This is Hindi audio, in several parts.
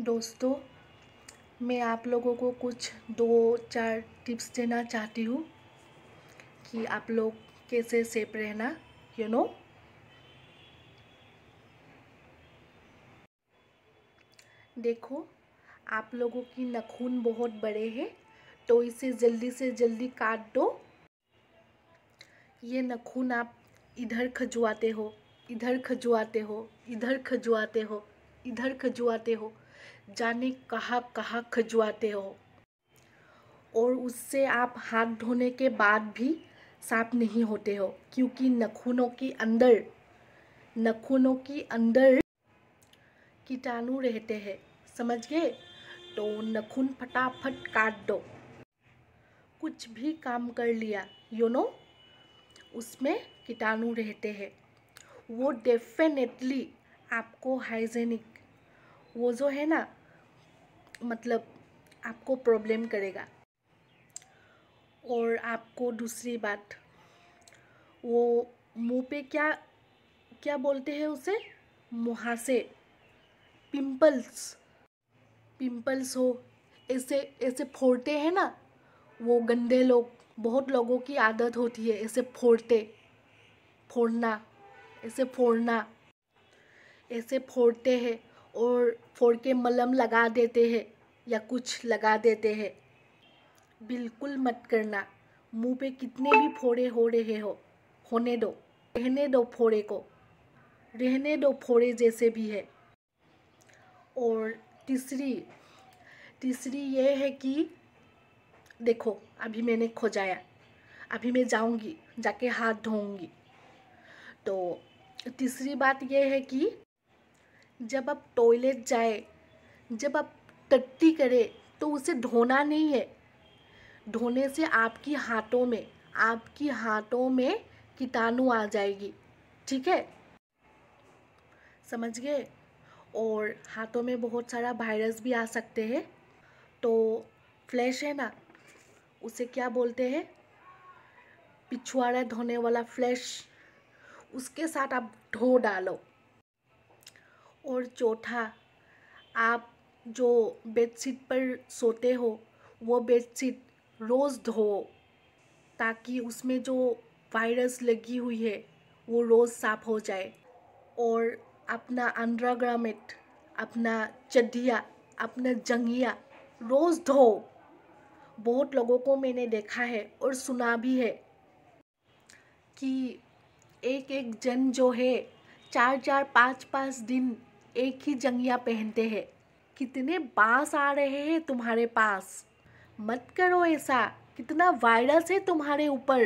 दोस्तों मैं आप लोगों को कुछ दो चार टिप्स देना चाहती हूँ कि आप लोग कैसे सेफ रहना यू नो देखो आप लोगों की नखून बहुत बड़े हैं तो इसे जल्दी से जल्दी काट दो ये नखून आप इधर खजुआते हो इधर खजुआते हो इधर खजुआते हो इधर खजुआते हो जाने कहाँ कहाँ खजवाते हो और उससे आप हाथ धोने के बाद भी साफ नहीं होते हो क्योंकि नखूनों के अंदर नखूनों के अंदर कीटाणु रहते हैं समझ गए तो नखून फटाफट काट दो कुछ भी काम कर लिया यू नो उसमें कीटाणु रहते हैं वो डेफिनेटली आपको हाइजेनिक वो जो है ना मतलब आपको प्रॉब्लम करेगा और आपको दूसरी बात वो मुंह पे क्या क्या बोलते हैं उसे मुहासे पिंपल्स पिंपल्स हो ऐसे ऐसे फोड़ते हैं ना वो गंदे लोग बहुत लोगों की आदत होती है ऐसे फोड़ते फोड़ना ऐसे फोड़ना ऐसे फोड़ते हैं और फोड़ के मलम लगा देते हैं या कुछ लगा देते हैं बिल्कुल मत करना मुंह पे कितने भी फोड़े हो रहे हो होने दो रहने दो फोड़े को रहने दो फोड़े जैसे भी है और तीसरी तीसरी ये है कि देखो अभी मैंने खोजाया अभी मैं जाऊंगी जाके हाथ धोऊंगी तो तीसरी बात यह है कि जब आप टॉयलेट जाए जब आप टट्टी करें तो उसे धोना नहीं है धोने से आपकी हाथों में आपकी हाथों में कीटाणु आ जाएगी ठीक है समझ गए और हाथों में बहुत सारा वायरस भी आ सकते हैं तो फ्लैश है ना उसे क्या बोलते हैं पिछुआड़ा धोने वाला फ्लैश उसके साथ आप धो डालो और चौथा आप जो बेडशीट पर सोते हो वो बेडशीट रोज़ धो ताकि उसमें जो वायरस लगी हुई है वो रोज़ साफ हो जाए और अपना अंडरग्रामेट अपना चड्डिया अपना जंगिया रोज़ धो बहुत लोगों को मैंने देखा है और सुना भी है कि एक एक जन जो है चार चार पाँच पाँच दिन एक ही जंगिया पहनते हैं कितने बास आ रहे हैं तुम्हारे पास मत करो ऐसा कितना वायरस है तुम्हारे ऊपर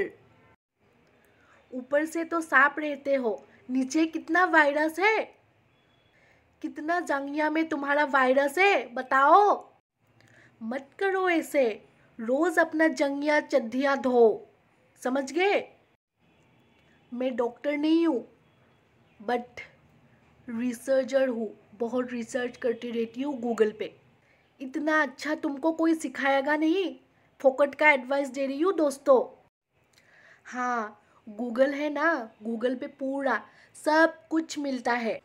ऊपर से तो सांप रहते हो नीचे कितना वायरस है कितना जंगिया में तुम्हारा वायरस है बताओ मत करो ऐसे रोज़ अपना जंगिया चढ़िया धो समझ गए मैं डॉक्टर नहीं हूँ बट रिसर्चर हूँ बहुत रिसर्च करती रहती हूँ गूगल पे इतना अच्छा तुमको कोई सिखाएगा नहीं फोकट का एडवाइस दे रही हूँ दोस्तों हाँ गूगल है ना गूगल पे पूरा सब कुछ मिलता है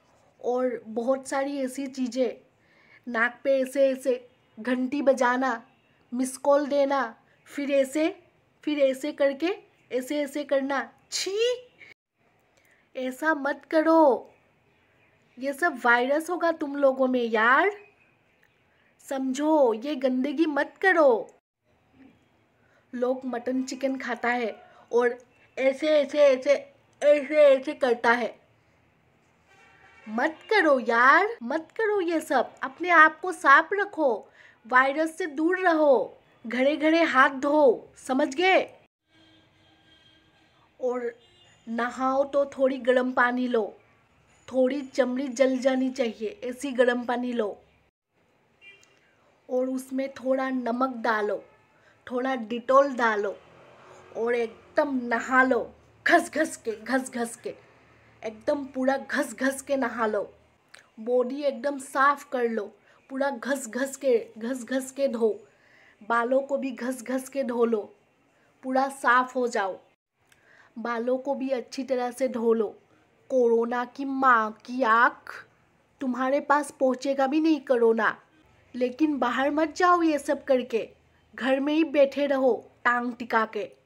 और बहुत सारी ऐसी चीज़ें नाक पे ऐसे ऐसे घंटी बजाना मिस कॉल देना फिर ऐसे फिर ऐसे करके ऐसे ऐसे करना छी ऐसा मत करो ये सब वायरस होगा तुम लोगों में यार समझो ये गंदगी मत करो लोग मटन चिकन खाता है और ऐसे ऐसे ऐसे ऐसे ऐसे करता है मत करो यार मत करो ये सब अपने आप को साफ रखो वायरस से दूर रहो घड़े घड़े हाथ धो समझ गए और नहाओ तो थोड़ी गर्म पानी लो थोड़ी चमड़ी जल जानी चाहिए ऐसी गर्म पानी लो और उसमें थोड़ा नमक डालो थोड़ा डिटोल डालो और एकदम नहा लो घस घस के घस घस के एकदम पूरा घस घस के नहा लो बॉडी एकदम साफ कर लो पूरा घस घस के घस घस के धो बालों को भी घस घस के धो लो पूरा साफ हो जाओ बालों को भी अच्छी तरह से धो लो कोरोना की माँ की आँख तुम्हारे पास पहुँचेगा भी नहीं कोरोना लेकिन बाहर मत जाओ ये सब करके घर में ही बैठे रहो टांग टिका के